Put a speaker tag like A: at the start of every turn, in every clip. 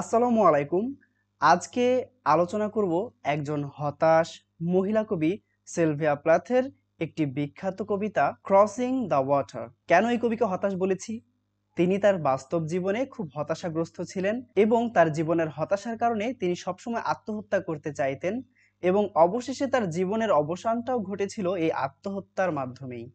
A: আসসালামু আলাইকুম আজকে আলোচনা করব একজন হতাশ মহিলা কবি সেলভিয়া প্লাথের একটি বিখ্যাত কবিতা ক্রসিং দ্য ওয়াটার কেন এই কবিকে হতাশ বলেছি তিনি তার বাস্তব জীবনে খুব হতাশাগ্রস্ত ছিলেন এবং তার জীবনের হতাশার কারণে তিনি সবসময় আত্মহত্যা করতে চাইতেন এবং অবশেষে তার জীবনের অবসানটাও ঘটেছিল এই আত্মহত্যার মাধ্যমেই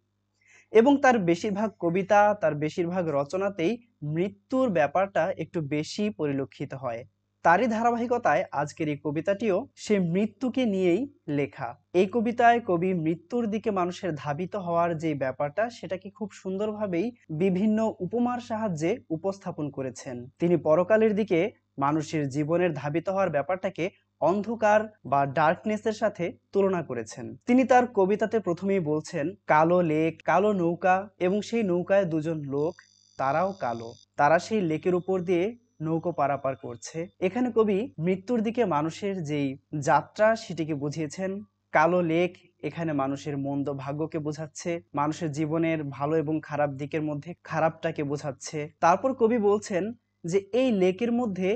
A: এবং তার বেশিরভাগ কবিতা তার বেশিরভাগ রচনাতেই মৃত্যুর ব্যাপারটা একটু বেশি পরিলক্ষিত হয় তারই ধারাবাহিকতায় আজকের এই কবিতাটিও সে মৃত্যুকে নিয়েই লেখা এই কবিতায় কবি মৃত্যুর দিকে মানুষের ধাবিত হওয়ার যে ব্যাপারটা সেটাকে খুব সুন্দরভাবেই বিভিন্ন উপমার সাহায্যে উপস্থাপন করেছেন তিনি পরকালের দিকে মানুষের জীবনের ধাবিত হওয়ার ব্যাপারটাকে অন্ধকার বা ডার্কনেসের সাথে তুলনা করেছেন তিনি তার কবিতাতে প্রথমেই বলছেন কালো লেক কালো নৌকা এবং সেই নৌকায় দুজন লোক তারাও কালো তারা সেই লেকের উপর দিয়ে নৌকো পারাপার করছে এখানে কবি মৃত্যুর দিকে মানুষের যেই যাত্রা সেটিকে বুঝিয়েছেন কালো লেক এখানে মানুষের মন্দ ভাগ্যকে বোঝাচ্ছে মানুষের জীবনের ভালো এবং খারাপ দিকের মধ্যে খারাপটাকে বোঝাচ্ছে তারপর কবি বলছেন যে এই লেকের মধ্যে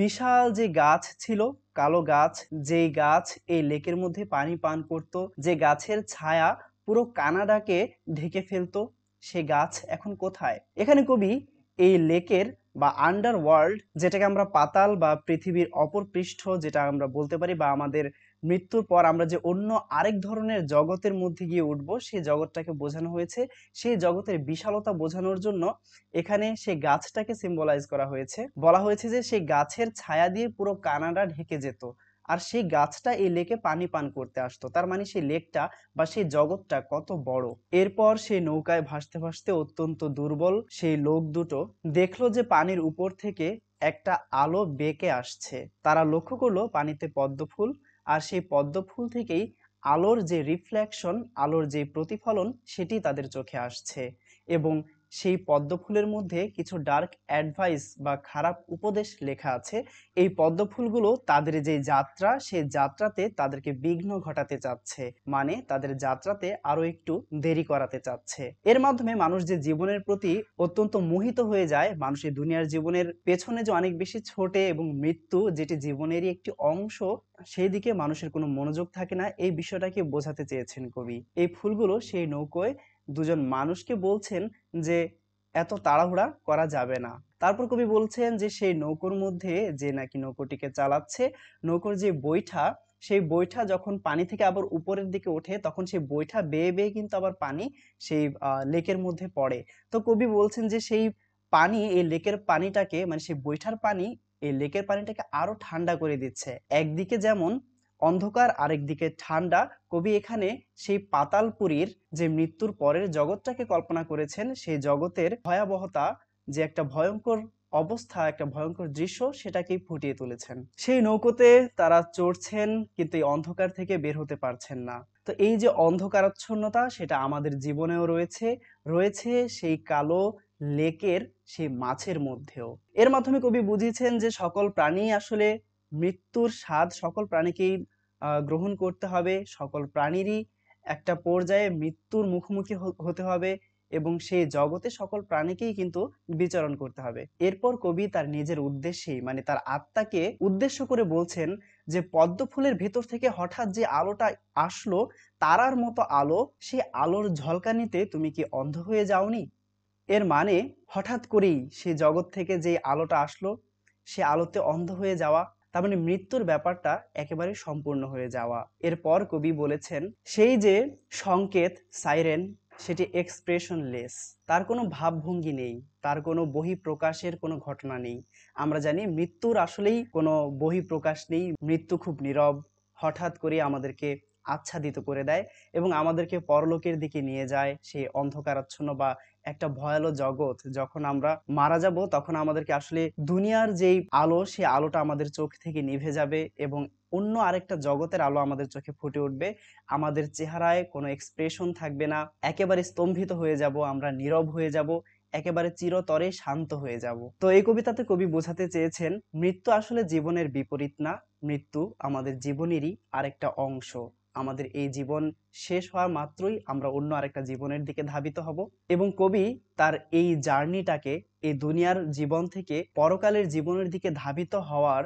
A: বিশাল যে গাছ ছিল কালো গাছ যে গাছ এই লেকের মধ্যে পানি পান করত যে গাছের ছায়া পুরো কানাডাকে ঢেকে ফেলতো সে গাছ এখন কোথায় এখানে কবি এই লেকের বা আন্ডার ওয়ার্ল্ড যেটাকে আমরা পাতাল বা পৃথিবীর অপর পৃষ্ঠ যেটা আমরা বলতে পারি বা আমাদের মৃত্যুর পর আমরা যে অন্য আরেক ধরনের জগতের মধ্যে গিয়ে উঠবো সেই জগৎটাকে বোঝানো হয়েছে সেই জগতের বিশালতা বোঝানোর জন্য এখানে সেই গাছটাকে সিম্বলাইজ করা হয়েছে বলা হয়েছে যে সেই গাছের ছায়া দিয়ে পুরো কানাডা ঢেকে যেত আর সেই গাছটা এই লেকে পানি পান করতে আসতো তার মানে সেই লেকটা বা সেই জগৎটা কত বড় এরপর সেই নৌকায় ভাসতে ভাসতে অত্যন্ত দুর্বল সেই লোক দুটো দেখলো যে পানির উপর থেকে একটা আলো বেঁকে আসছে তারা লক্ষ্য করলো পানিতে পদ্ম ফুল আর সেই পদ্ম ফুল থেকেই আলোর যে রিফ্লেকশন আলোর যে প্রতিফলন সেটি তাদের চোখে আসছে এবং সেই পদ্মফুলের মধ্যে কিছু ডার্ক অ্যাডভাইস বা খারাপ উপদেশ লেখা আছে এই পদ্মফুলগুলো তাদের যে যাত্রা সেই যাত্রাতে তাদেরকে বিঘ্ন ঘটাতে চাচ্ছে মানে তাদের যাত্রাতে আরও একটু দেরি করাতে চাচ্ছে এর মাধ্যমে মানুষ যে জীবনের প্রতি অত্যন্ত মোহিত হয়ে যায় মানুষের দুনিয়ার জীবনের পেছনে যে অনেক বেশি ছোটে এবং মৃত্যু যেটি জীবনেরই একটি অংশ সেই দিকে মানুষের কোনো মনোযোগ থাকে না এই বিষয়টাকে বোঝাতে চেয়েছেন কবি এই ফুলগুলো সেই নৌকোয় দুজন মানুষকে বলছেন যে এত তাড়াহুড়া করা যাবে না তারপর কবি বলছেন যে সেই নৌকোর মধ্যে যে নাকি নৌকোটিকে চালাচ্ছে নৌকোর যে বৈঠা সেই বৈঠা যখন পানি থেকে আবার উপরের দিকে ওঠে তখন সেই বৈঠা বেয়ে বেয়ে কিন্তু আবার পানি সেই লেকের মধ্যে পড়ে তো কবি বলছেন যে সেই পানি এই লেকের পানিটাকে মানে সেই বৈঠার পানি এই লেকের পানিটাকে আরো ঠান্ডা করে দিচ্ছে একদিকে যেমন অন্ধকার আরেকদিকে ঠান্ডা কবি এখানে সেই পাতালপুরীর যে মৃত্যুর পরের জগৎটাকে কল্পনা করেছেন সেই জগতের ভয়াবহতা যে একটা ভয়ঙ্কর অবস্থা একটা ভয়ঙ্কর দৃশ্য সেটাকেই ফুটিয়ে তুলেছেন সেই নৌকোতে তারা চড়ছেন কিন্তু এই অন্ধকার থেকে বের হতে পারছেন না তো এই যে অন্ধকারাচ্ছন্নতা সেটা আমাদের জীবনেও রয়েছে রয়েছে সেই কালো লেকের সেই মাছের মধ্যেও এর মাধ্যমে কবি বুঝিয়েছেন যে সকল প্রাণী আসলে মৃত্যুর স্বাদ সকল প্রাণীকেই গ্রহণ করতে হবে সকল প্রাণীরই একটা পর্যায়ে মৃত্যুর মুখোমুখি হতে হবে এবং সেই জগতে সকল প্রাণীকেই কিন্তু বিচরণ করতে হবে এরপর কবি তার নিজের উদ্দেশ্যে মানে তার আত্মাকে উদ্দেশ্য করে বলছেন যে পদ্ম ফুলের ভেতর থেকে হঠাৎ যে আলোটা আসলো তারার মতো আলো সেই আলোর ঝলকানিতে তুমি কি অন্ধ হয়ে যাওনি এর মানে হঠাৎ করেই সে জগৎ থেকে যে আলোটা আসলো সে আলোতে অন্ধ হয়ে যাওয়া তার মানে মৃত্যুর ব্যাপারটা একেবারে সম্পূর্ণ হয়ে যাওয়া এরপর কবি বলেছেন সেই যে সংকেত সাইরেন সেটি এক্সপ্রেশনলেস তার কোনো ভাবভঙ্গি নেই তার কোনো বহি প্রকাশের কোনো ঘটনা নেই আমরা জানি মৃত্যুর আসলেই কোনো বহি প্রকাশ নেই মৃত্যু খুব নীরব হঠাৎ করে আমাদেরকে আচ্ছাদিত করে দেয় এবং আমাদেরকে পরলোকের দিকে নিয়ে যায় সেই অন্ধকারাচ্ছন্ন বা একটা ভয়াল জগৎ যখন আমরা মারা যাব তখন আমাদেরকে আসলে দুনিয়ার যেই আলো সেই আলোটা আমাদের চোখ থেকে নিভে যাবে এবং অন্য আরেকটা জগতের আলো আমাদের চোখে ফুটে উঠবে আমাদের চেহারায় কোনো এক্সপ্রেশন থাকবে না একেবারে স্তম্ভিত হয়ে যাব আমরা নীরব হয়ে যাব একেবারে চিরতরে শান্ত হয়ে যাব তো এই কবিতাতে কবি বোঝাতে চেয়েছেন মৃত্যু আসলে জীবনের বিপরীত না মৃত্যু আমাদের জীবনেরই আরেকটা অংশ আমাদের এই জীবন শেষ হওয়ার মাত্রই আমরা অন্য আরেকটা জীবনের দিকে ধাবিত হব এবং কবি তার এই জার্নিটাকে এই দুনিয়ার জীবন থেকে পরকালের জীবনের দিকে ধাবিত হওয়ার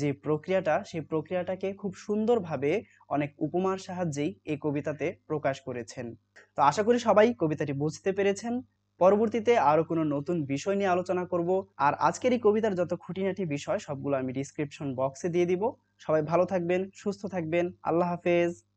A: যে প্রক্রিয়াটা সেই প্রক্রিয়াটাকে খুব সুন্দরভাবে অনেক উপমার সাহায্যেই এই কবিতাতে প্রকাশ করেছেন তো আশা করি সবাই কবিতাটি বুঝতে পেরেছেন পরবর্তীতে আরও কোনো নতুন বিষয় নিয়ে আলোচনা করব আর আজকের এই কবিতার যত খুঁটিনাটি বিষয় সবগুলো আমি ডিসক্রিপশন বক্সে দিয়ে দিব সবাই ভালো থাকবেন সুস্থ থাকবেন আল্লাহ হাফেজ